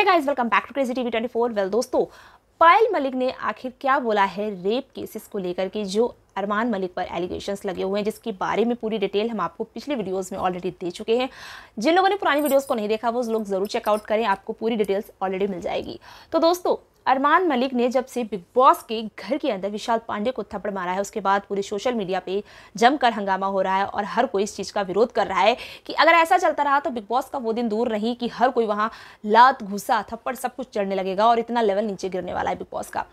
hey guys welcome back to crazy TV 24 well दोस्तों पायल मलिक ने आखिर क्या बोला है रेप केसेस को लेकर के जो अरमान मलिक पर एलिगेशंस लगे हुए हैं जिसके बारे में पूरी डिटेल हम आपको पिछले वीडियोस में ऑलरेडी दे चुके हैं जिन लोगों ने पुरानी वीडियोस को नहीं देखा वो लोग ज़रूर चेकआउट करें आपको पूरी डिटेल्स ऑलरेडी मिल जाएगी तो दोस्तों अरमान मलिक ने जब से बिग बॉस के घर के अंदर विशाल पांडे को थप्पड़ मारा है उसके बाद पूरे सोशल मीडिया पे जमकर हंगामा हो रहा है और हर कोई इस चीज़ का विरोध कर रहा है कि अगर ऐसा चलता रहा तो बिग बॉस का वो दिन दूर नहीं कि हर कोई वहाँ लात घुसा थप्पड़ सब कुछ चढ़ने लगेगा और इतना लेवल नीचे गिरने वाला है बिग बॉस का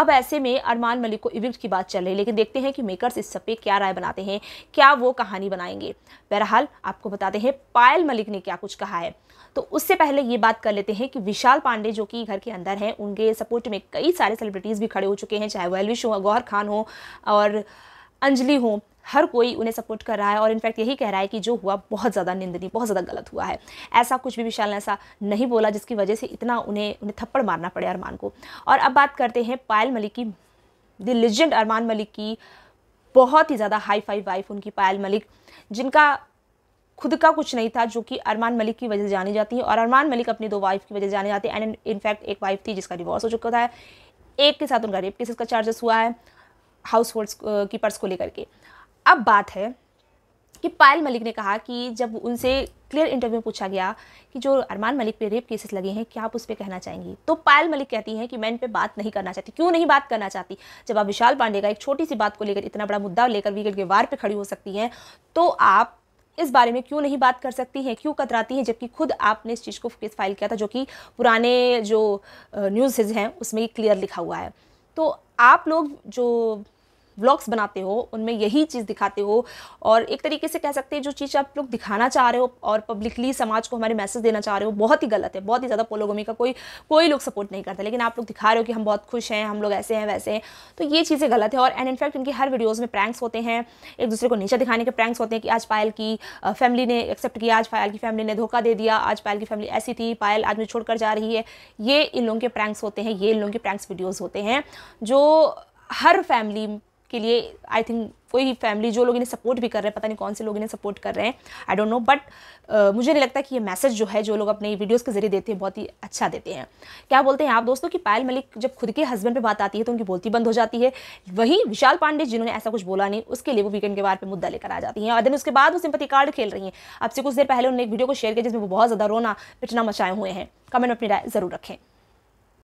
अब ऐसे में अरमान मलिक को इविक्ट की बात चल रही है लेकिन देखते हैं कि मेकर्स इस सब पे क्या राय बनाते हैं क्या वो कहानी बनाएंगे बहरहाल आपको बताते हैं पायल मलिक ने क्या कुछ कहा है तो उससे पहले ये बात कर लेते हैं कि विशाल पांडे जो कि घर के अंदर हैं उनके सब सपोर्ट में कई सारे सेलिब्रिटीज़ भी खड़े हो चुके हैं चाहे वो एलविश हो गौहर खान हो और अंजलि हो हर कोई उन्हें सपोर्ट कर रहा है और इनफैक्ट यही कह रहा है कि जो हुआ बहुत ज़्यादा निंदनीय बहुत ज़्यादा गलत हुआ है ऐसा कुछ भी विशाल ने ऐसा नहीं बोला जिसकी वजह से इतना उन्हें उन्हें थप्पड़ मारना पड़े अरमान को और अब बात करते हैं पायल मलिक की द लिजेंड अरमान मलिक की बहुत ही ज़्यादा हाई फाई वाइफ उनकी पायल मलिक जिनका खुद का कुछ नहीं था जो कि अरमान मलिक की वजह से जानी जाती है और अरमान मलिक अपनी दो वाइफ की वजह से जाने जाते हैं एंड इनफैक्ट एक वाइफ थी जिसका डिवोर्स हो चुका था एक के साथ उनका रेप केसेस का चार्जेस हुआ है हाउस होल्ड कीपर्स को लेकर के अब बात है कि पायल मलिक ने कहा कि जब उनसे क्लियर इंटरव्यू पूछा गया कि जो अरमान मलिक पे रेप केसेस लगे हैं क्या आप उस पर कहना चाहेंगी तो पायल मलिक कहती हैं कि मैं इन पर बात नहीं करना चाहती क्यों नहीं बात करना चाहती जब आप विशाल पांडे का एक छोटी सी बात को लेकर इतना बड़ा मुद्दा लेकर वीकेंड के वार पे खड़ी हो सकती हैं तो आप इस बारे में क्यों नहीं बात कर सकती हैं क्यों कतराती हैं जबकि खुद आपने इस चीज़ को केस फाइल किया था जो कि पुराने जो न्यूज़ हैं उसमें क्लियर लिखा हुआ है तो आप लोग जो व्लॉग्स बनाते हो उनमें यही चीज़ दिखाते हो और एक तरीके से कह सकते हैं जो चीज़ आप लोग दिखाना चाह रहे हो और पब्लिकली समाज को हमारे मैसेज देना चाह रहे हो बहुत ही गलत है बहुत ही ज़्यादा पोलोगोमी का कोई कोई लोग सपोर्ट नहीं करता लेकिन आप लोग दिखा रहे हो कि हम बहुत खुश हैं हम लोग ऐसे हैं वैसे हैं तो ये चीज़ें गलत है और एंड इनफैक्ट इनकी हर वीडियोज़ में प्रैंक्स होते हैं एक दूसरे को नीचे दिखाने के प्रैंक्स होते हैं कि आज पायल की फैमिली ने एक्सेप्ट किया आज पायल की फैमिली ने धोखा दे दिया आज पायल की फैमिली ऐसी थी पायल आज में छोड़कर जा रही है ये इन लोगों के प्रैंक्स होते हैं ये इन लोगों के प्रैंक्स वीडियोज़ होते हैं जो हर फैमिली के लिए आई थिंक कोई फैमिली जो लोग इन्हें सपोर्ट भी कर रहे हैं पता नहीं कौन से लोग इन्हें सपोर्ट कर रहे हैं आई डोंट नो बट मुझे नहीं लगता कि ये मैसेज जो है जो लोग अपने वीडियोस के जरिए देते हैं बहुत ही अच्छा देते हैं क्या बोलते हैं आप दोस्तों कि पायल मलिक जब खुद के हस्बैंड पर बात आती है तो उनकी बोलती बंद हो जाती है वही विशाल पांडे जिन्होंने ऐसा कुछ बोला नहीं उसके लिए वो वीकेंड के बार पर मुद्दा लेकर आ जाती है और देन उसके बाद वो सिंपति कार्ड खेल रही अब आपसे कुछ देर पहले उन्होंने एक वीडियो को शेयर किया जिसमें वो बहुत ज़्यादा रोना पिटना मचाए हुए हैं कमेंट अपनी राय जरूर रखें